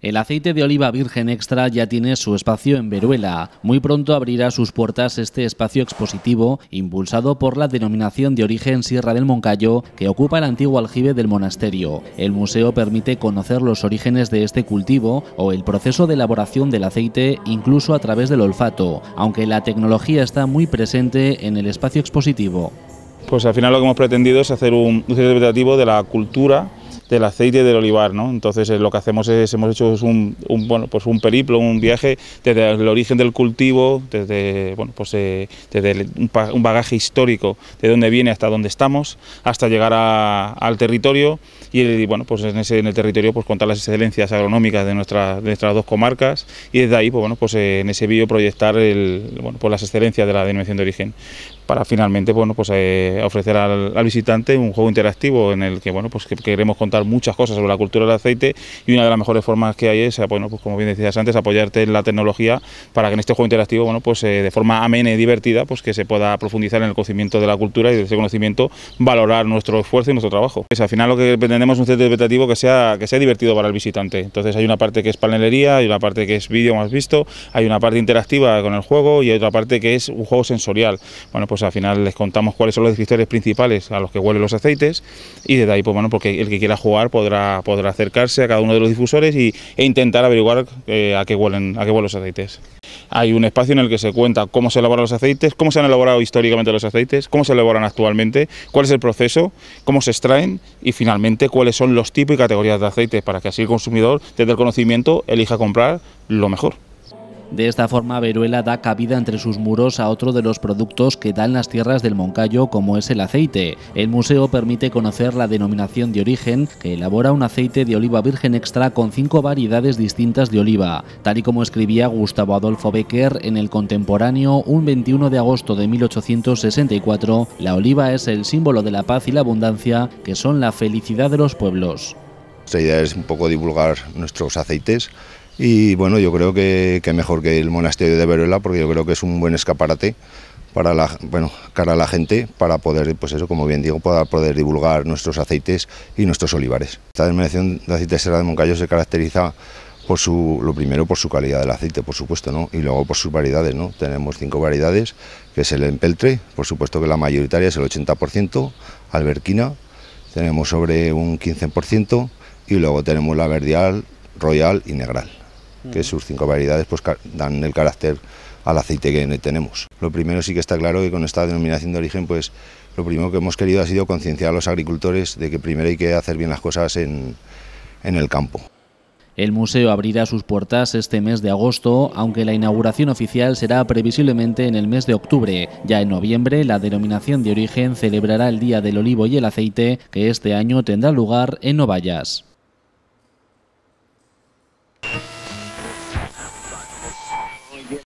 El aceite de oliva virgen extra ya tiene su espacio en Veruela. Muy pronto abrirá sus puertas este espacio expositivo, impulsado por la denominación de origen Sierra del Moncayo, que ocupa el antiguo aljibe del monasterio. El museo permite conocer los orígenes de este cultivo o el proceso de elaboración del aceite, incluso a través del olfato, aunque la tecnología está muy presente en el espacio expositivo. Pues al final lo que hemos pretendido es hacer un, interpretativo de la cultura del aceite del olivar, ¿no? Entonces eh, lo que hacemos es, hemos hecho un, bueno, pues un periplo, un viaje desde el origen del cultivo, desde, bueno, pues, eh, desde un, bagaje histórico de dónde viene hasta dónde estamos, hasta llegar al territorio y, bueno, pues en, ese, en el territorio pues contar las excelencias agronómicas de, nuestras dos comarcas y desde ahí, pues bueno, pues eh, en ese vídeo proyectar el, bueno, pues, las excelencias de la denominación de origen para finalmente bueno, pues, eh, ofrecer al, visitante un juego interactivo en el que, bueno, pues, queremos contar muchas cosas sobre la cultura del aceite y una de las mejores formas que hay es, bueno, pues, como bien decías antes, apoyarte en la tecnología para que en este juego interactivo bueno, pues, eh, de forma amena y divertida pues, que se pueda profundizar en el conocimiento de la cultura y de ese conocimiento valorar nuestro esfuerzo y nuestro trabajo. Pues, al final lo que pretendemos es un centro interpretativo que sea, que sea divertido para el visitante. Entonces hay una parte que es panelería, hay una parte que es vídeo más visto, hay una parte interactiva con el juego y hay otra parte que es un juego sensorial. Bueno, pues, pues al final les contamos cuáles son los descriptores principales a los que huelen los aceites y desde ahí, pues bueno, porque el que quiera jugar podrá, acercarse a cada uno de los difusores y, e intentar averiguar eh, a, qué huelen, a qué huelen los aceites. Hay un espacio en el que se cuenta cómo se elaboran los aceites, cómo se han elaborado históricamente los aceites, cómo se elaboran actualmente, cuál es el proceso, cómo se extraen y finalmente cuáles son los tipos y categorías de aceites para que así el consumidor, desde el conocimiento, elija comprar lo mejor. De esta forma, Veruela da cabida entre sus muros a otro de los productos que dan las tierras del Moncayo, como es el aceite. El museo permite conocer la denominación de origen, que elabora un aceite de oliva virgen extra con cinco variedades distintas de oliva, tal y como escribía Gustavo Adolfo Becker en el contemporáneo un 21 de agosto de 1864, la oliva es el símbolo de la paz y la abundancia, que son la felicidad de los pueblos. Nuestra idea es un poco divulgar nuestros aceites y bueno, yo creo que, mejor que el monasterio de Veruela, porque yo creo que es un buen escaparate para la, bueno, cara a la gente, para poder, pues eso, como bien digo, poder divulgar nuestros aceites y nuestros olivares. Esta denominación de aceite de de Moncayo se caracteriza por su, lo primero por su calidad del aceite, por supuesto, ¿no? Y luego por sus variedades, ¿no? Tenemos cinco variedades, que es el empeltre, por supuesto que la mayoritaria es el 80%, alberquina, tenemos sobre un 15%, y luego tenemos la verdial, royal y negral que sus cinco variedades pues, dan el carácter al aceite que tenemos. Lo primero sí que está claro que con esta denominación de origen, pues lo primero que hemos querido ha sido concienciar a los agricultores de que primero hay que hacer bien las cosas en, en el campo. El museo abrirá sus puertas este mes de agosto, aunque la inauguración oficial será previsiblemente en el mes de octubre. Ya en noviembre, la denominación de origen celebrará el Día del Olivo y el Aceite, que este año tendrá lugar en Novallas.